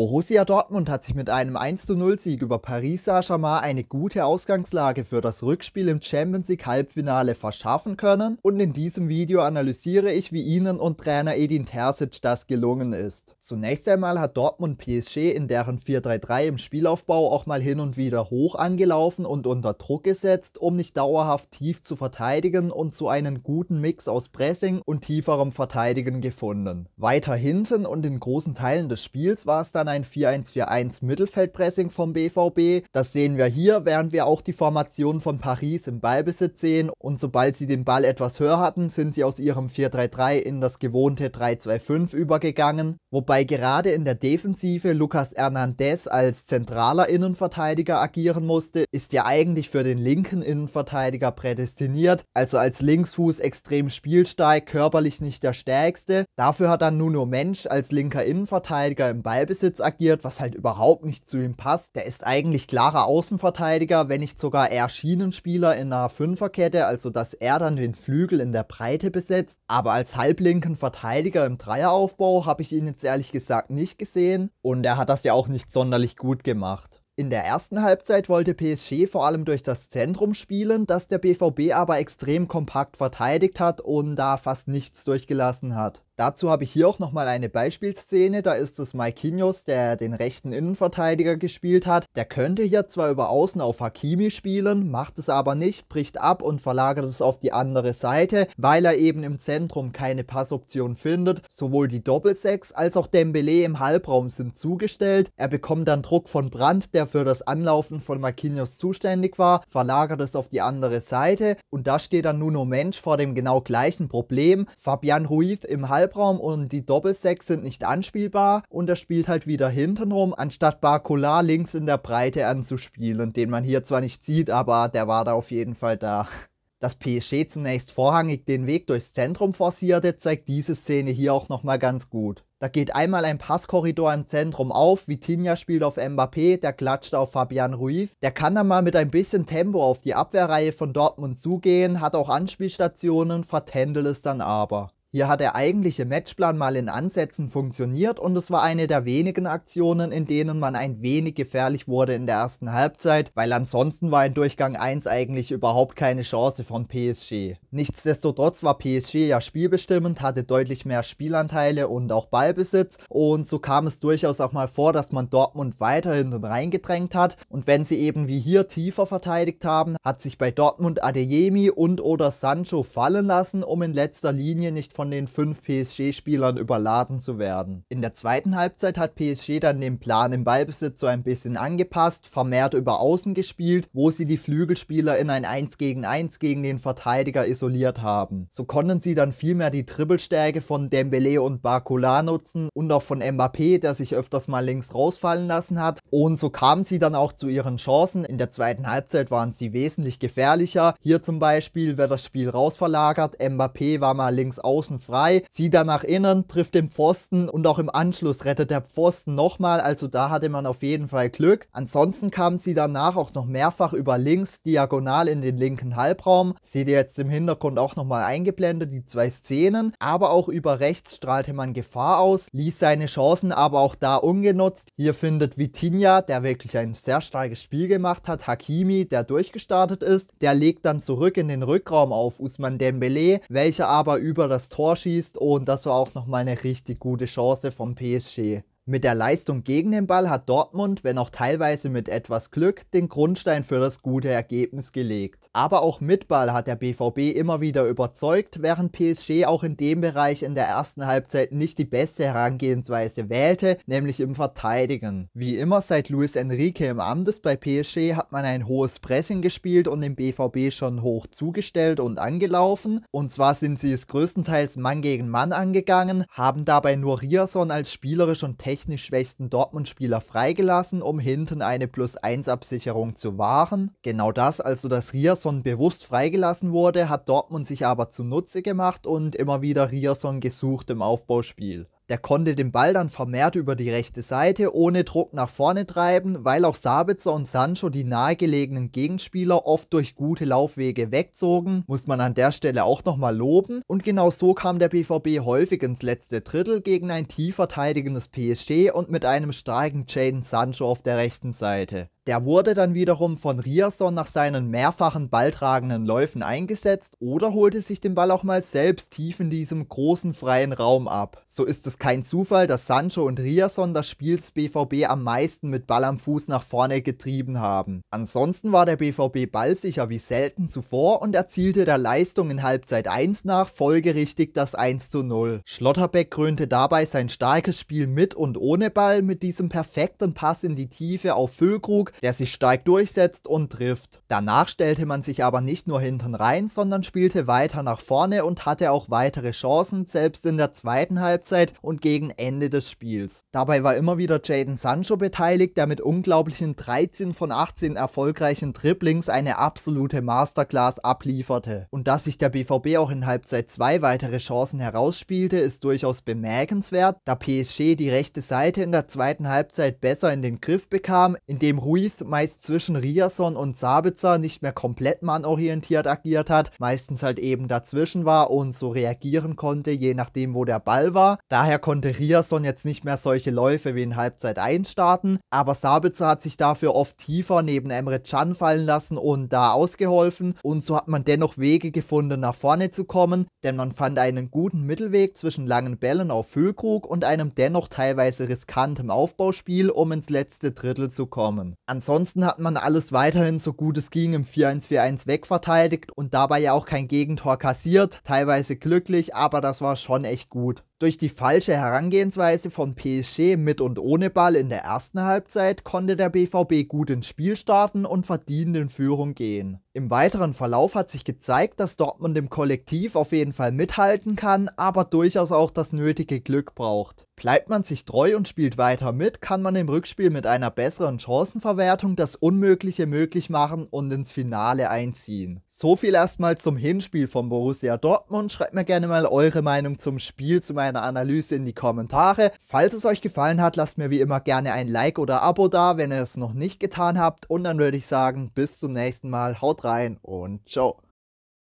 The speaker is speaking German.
Borussia Dortmund hat sich mit einem 1-0-Sieg über Paris Saint-Germain eine gute Ausgangslage für das Rückspiel im Champions League Halbfinale verschaffen können und in diesem Video analysiere ich, wie ihnen und Trainer Edin Terzic das gelungen ist. Zunächst einmal hat Dortmund PSG in deren 4-3-3 im Spielaufbau auch mal hin und wieder hoch angelaufen und unter Druck gesetzt, um nicht dauerhaft tief zu verteidigen und so einen guten Mix aus Pressing und tieferem Verteidigen gefunden. Weiter hinten und in großen Teilen des Spiels war es dann ein 4-1-4-1 Mittelfeldpressing vom BVB. Das sehen wir hier, während wir auch die Formation von Paris im Ballbesitz sehen. Und sobald sie den Ball etwas höher hatten, sind sie aus ihrem 4-3-3 in das gewohnte 3-2-5 übergegangen. Wobei gerade in der Defensive Lucas Hernandez als zentraler Innenverteidiger agieren musste, ist ja eigentlich für den linken Innenverteidiger prädestiniert, also als Linksfuß extrem spielstark, körperlich nicht der stärkste. Dafür hat dann Nuno Mensch als linker Innenverteidiger im Ballbesitz rechts agiert, was halt überhaupt nicht zu ihm passt. Der ist eigentlich klarer Außenverteidiger, wenn nicht sogar eher Schienenspieler in einer Fünferkette, also dass er dann den Flügel in der Breite besetzt. Aber als halblinken Verteidiger im Dreieraufbau habe ich ihn jetzt ehrlich gesagt nicht gesehen und er hat das ja auch nicht sonderlich gut gemacht. In der ersten Halbzeit wollte PSG vor allem durch das Zentrum spielen, das der BVB aber extrem kompakt verteidigt hat und da fast nichts durchgelassen hat. Dazu habe ich hier auch nochmal eine Beispielszene. Da ist es Maikinos, der den rechten Innenverteidiger gespielt hat. Der könnte hier zwar über außen auf Hakimi spielen, macht es aber nicht, bricht ab und verlagert es auf die andere Seite, weil er eben im Zentrum keine Passoption findet. Sowohl die Doppelsechs als auch Dembele im Halbraum sind zugestellt. Er bekommt dann Druck von Brandt, der für das Anlaufen von Maikinos zuständig war, verlagert es auf die andere Seite und da steht dann Nuno Mensch vor dem genau gleichen Problem. Fabian Ruiz im Halbraum Halbraum und die Doppelsechs sind nicht anspielbar und er spielt halt wieder hintenrum, anstatt Barcola links in der Breite anzuspielen, den man hier zwar nicht sieht, aber der war da auf jeden Fall da. Dass PSG zunächst vorrangig den Weg durchs Zentrum forcierte, zeigt diese Szene hier auch nochmal ganz gut. Da geht einmal ein Passkorridor im Zentrum auf, Vitinha spielt auf Mbappé, der klatscht auf Fabian Ruiz. Der kann dann mal mit ein bisschen Tempo auf die Abwehrreihe von Dortmund zugehen, hat auch Anspielstationen, vertändelt es dann aber. Hier hat der eigentliche Matchplan mal in Ansätzen funktioniert und es war eine der wenigen Aktionen, in denen man ein wenig gefährlich wurde in der ersten Halbzeit, weil ansonsten war in Durchgang 1 eigentlich überhaupt keine Chance von PSG. Nichtsdestotrotz war PSG ja spielbestimmend, hatte deutlich mehr Spielanteile und auch Ballbesitz und so kam es durchaus auch mal vor, dass man Dortmund weiter hinten reingedrängt hat und wenn sie eben wie hier tiefer verteidigt haben, hat sich bei Dortmund Adeyemi und oder Sancho fallen lassen, um in letzter Linie nicht von den fünf PSG-Spielern überladen zu werden. In der zweiten Halbzeit hat PSG dann den Plan im Ballbesitz so ein bisschen angepasst, vermehrt über Außen gespielt, wo sie die Flügelspieler in ein 1 gegen 1 gegen den Verteidiger isoliert haben. So konnten sie dann vielmehr die Dribbelstärke von Dembele und Barcola nutzen und auch von Mbappé, der sich öfters mal links rausfallen lassen hat. Und so kamen sie dann auch zu ihren Chancen. In der zweiten Halbzeit waren sie wesentlich gefährlicher. Hier zum Beispiel wird das Spiel rausverlagert. Mbappé war mal links außen außen frei, zieht dann nach innen, trifft den Pfosten und auch im Anschluss rettet der Pfosten nochmal, also da hatte man auf jeden Fall Glück. Ansonsten kam sie danach auch noch mehrfach über links diagonal in den linken Halbraum. Seht ihr jetzt im Hintergrund auch nochmal eingeblendet, die zwei Szenen. Aber auch über rechts strahlte man Gefahr aus, ließ seine Chancen aber auch da ungenutzt. Hier findet Vitinha, der wirklich ein sehr starkes Spiel gemacht hat, Hakimi, der durchgestartet ist. Der legt dann zurück in den Rückraum auf Usman Dembele, welcher aber über das Tor Tor schießt und das war auch nochmal eine richtig gute Chance vom PSG. Mit der Leistung gegen den Ball hat Dortmund, wenn auch teilweise mit etwas Glück, den Grundstein für das gute Ergebnis gelegt. Aber auch mit Ball hat der BVB immer wieder überzeugt, während PSG auch in dem Bereich in der ersten Halbzeit nicht die beste Herangehensweise wählte, nämlich im Verteidigen. Wie immer seit Luis Enrique im Amt ist bei PSG hat man ein hohes Pressing gespielt und dem BVB schon hoch zugestellt und angelaufen. Und zwar sind sie es größtenteils Mann gegen Mann angegangen, haben dabei nur Rierson als spielerisch und technisch technisch schwächsten Dortmund-Spieler freigelassen, um hinten eine Plus-1-Absicherung zu wahren. Genau das, also dass Rierson bewusst freigelassen wurde, hat Dortmund sich aber zunutze gemacht und immer wieder Rierson gesucht im Aufbauspiel. Der konnte den Ball dann vermehrt über die rechte Seite ohne Druck nach vorne treiben, weil auch Sabitzer und Sancho die nahegelegenen Gegenspieler oft durch gute Laufwege wegzogen, muss man an der Stelle auch nochmal loben. Und genau so kam der BVB häufig ins letzte Drittel gegen ein tief verteidigendes PSG und mit einem starken Jaden Sancho auf der rechten Seite. Der wurde dann wiederum von Rierson nach seinen mehrfachen balltragenden Läufen eingesetzt oder holte sich den Ball auch mal selbst tief in diesem großen freien Raum ab. So ist es kein Zufall, dass Sancho und Rierson das Spiel des BVB am meisten mit Ball am Fuß nach vorne getrieben haben. Ansonsten war der BVB ballsicher wie selten zuvor und erzielte der Leistung in Halbzeit 1 nach folgerichtig das 1 zu 0. Schlotterbeck krönte dabei sein starkes Spiel mit und ohne Ball mit diesem perfekten Pass in die Tiefe auf Füllkrug der sich stark durchsetzt und trifft. Danach stellte man sich aber nicht nur hinten rein, sondern spielte weiter nach vorne und hatte auch weitere Chancen, selbst in der zweiten Halbzeit und gegen Ende des Spiels. Dabei war immer wieder Jaden Sancho beteiligt, der mit unglaublichen 13 von 18 erfolgreichen Triplings eine absolute Masterclass ablieferte. Und dass sich der BVB auch in Halbzeit 2 weitere Chancen herausspielte, ist durchaus bemerkenswert, da PSG die rechte Seite in der zweiten Halbzeit besser in den Griff bekam, indem Rui Ruiz meist zwischen Rierson und Sabitzer nicht mehr komplett mannorientiert agiert hat, meistens halt eben dazwischen war und so reagieren konnte, je nachdem wo der Ball war. Daher konnte Rierson jetzt nicht mehr solche Läufe wie in Halbzeit einstarten, aber Sabitzer hat sich dafür oft tiefer neben Emre Can fallen lassen und da ausgeholfen und so hat man dennoch Wege gefunden nach vorne zu kommen, denn man fand einen guten Mittelweg zwischen langen Bällen auf Füllkrug und einem dennoch teilweise riskanten Aufbauspiel, um ins letzte Drittel zu kommen. Ansonsten hat man alles weiterhin so gut es ging im 4-1-4-1 wegverteidigt und dabei ja auch kein Gegentor kassiert. Teilweise glücklich, aber das war schon echt gut. Durch die falsche Herangehensweise von PSG mit und ohne Ball in der ersten Halbzeit konnte der BVB gut ins Spiel starten und verdient in Führung gehen. Im weiteren Verlauf hat sich gezeigt, dass Dortmund im Kollektiv auf jeden Fall mithalten kann, aber durchaus auch das nötige Glück braucht. Bleibt man sich treu und spielt weiter mit, kann man im Rückspiel mit einer besseren Chancenverwertung das Unmögliche möglich machen und ins Finale einziehen. So viel erstmal zum Hinspiel von Borussia Dortmund. Schreibt mir gerne mal eure Meinung zum Spiel, zu meiner meiner Analyse in die Kommentare. Falls es euch gefallen hat, lasst mir wie immer gerne ein Like oder Abo da, wenn ihr es noch nicht getan habt. Und dann würde ich sagen, bis zum nächsten Mal, haut rein und ciao.